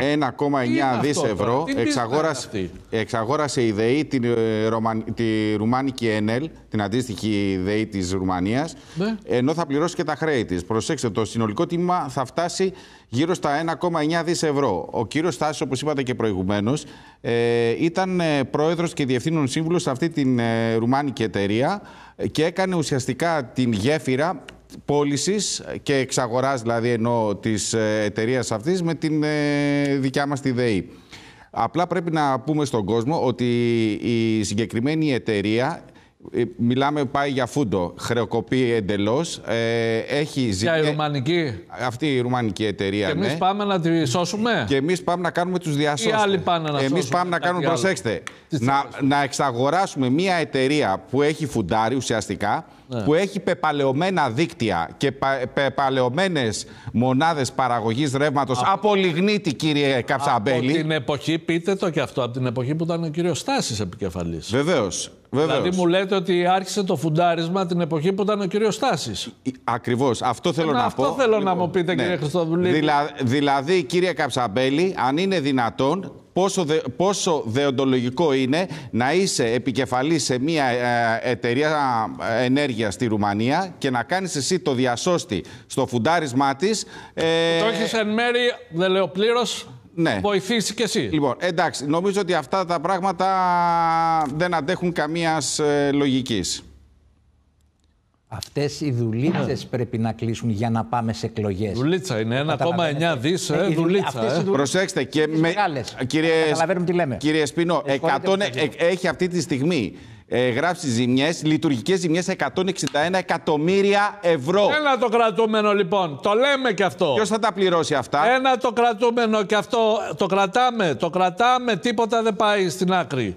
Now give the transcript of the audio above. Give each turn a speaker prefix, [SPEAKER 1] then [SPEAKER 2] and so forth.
[SPEAKER 1] 1,9 δις ευρώ εξαγόρασε, εξαγόρασε η ΔΕΗ ε, τη, Ρουμάνικη ΕΝΕΛ, την αντίστοιχη ΔΕΗ της Ρουμανίας, ναι. ενώ θα πληρώσει και τα χρέη της. Προσέξτε, το συνολικό τίμημα θα φτάσει γύρω στα 1,9 δις ευρώ. Ο κύριος Στάσης, όπως είπατε και προηγουμένως, ε, ήταν ε, πρόεδρος και διευθύνων σύμβουλος σε αυτή την ρουμάνικη εταιρεία και έκανε ουσιαστικά την γέφυρα πώλησης και εξαγοράς δηλαδή ενώ της ε, εταιρείας αυτής με την ε, δικιά μας τη ΔΕΗ. Απλά πρέπει να πούμε στον κόσμο ότι η συγκεκριμένη εταιρεία ε, μιλάμε, πάει για φούντο. Χρεοκοπεί εντελώς. Ε, έχει Για η ε,
[SPEAKER 2] Ρουμανική. Αυτή η
[SPEAKER 1] Ρουμανική εταιρεία.
[SPEAKER 2] Και εμείς ναι. πάμε να τη σώσουμε. Και εμείς πάμε να κάνουμε τους διασώσει Και άλλοι πάνε να Εμείς πάμε να κάνουμε, προσέξτε, να, να
[SPEAKER 1] εξαγοράσουμε μια εταιρεία που έχει φουντάρει ουσιαστικά, ναι. που έχει πεπαλαιωμένα δίκτυα και πεπαλαιωμένες μονάδες παραγωγής ρεύματος από... από
[SPEAKER 2] λιγνίτη, κύριε Καψαμπέλη. Από την εποχή, πείτε το και αυτό, από την εποχή που ήταν ο κύριος Στάσης επικεφαλής. Βεβαίως. Βεβαίως. Δηλαδή μου λέτε ότι άρχισε το φουντάρισμα την εποχή που ήταν ο κύριος Στάσης. Ακριβώς. Αυτό θέλω ε, να, να αυτό πω. Αυτό θέλω να μου πείτε, ναι. κύριε Χρυστοδουλή.
[SPEAKER 1] δηλαδή, κύριε Καψαμπέλη, αν είναι δυνατόν, πόσο, δε, πόσο δεοντολογικό είναι να είσαι επικεφαλής σε μια ε, εταιρεία ε, ενέργεια στη Ρουμανία και να κάνεις εσύ το διασώστη στο φουντάρισμά της. Ε... Το έχεις εν
[SPEAKER 2] μέρη, δεν λέω πλήρως,
[SPEAKER 1] ναι. βοηθήσει κι εσύ. Λοιπόν, εντάξει, νομίζω ότι αυτά τα πράγματα δεν αντέχουν καμίας ε, λογικής. Αυτές οι δουλίτσες ναι. πρέπει να κλείσουν για να πάμε σε εκλογές. Δουλίτσα είναι, 1,9 δις. Ε, ε δουλίτσα. Ε. Προσέξτε και με. Κύριε, τι λέμε. Σπινό, έχει αυτή τη στιγμή ε, γράψει ζημιές, λειτουργικές ζημιές 161 εκατομμύρια ευρώ.
[SPEAKER 2] Ένα το κρατούμενο λοιπόν. Το λέμε και αυτό. Ποιος θα τα πληρώσει αυτά. Ένα το κρατούμενο και αυτό το κρατάμε. Το κρατάμε. Τίποτα δεν πάει στην άκρη.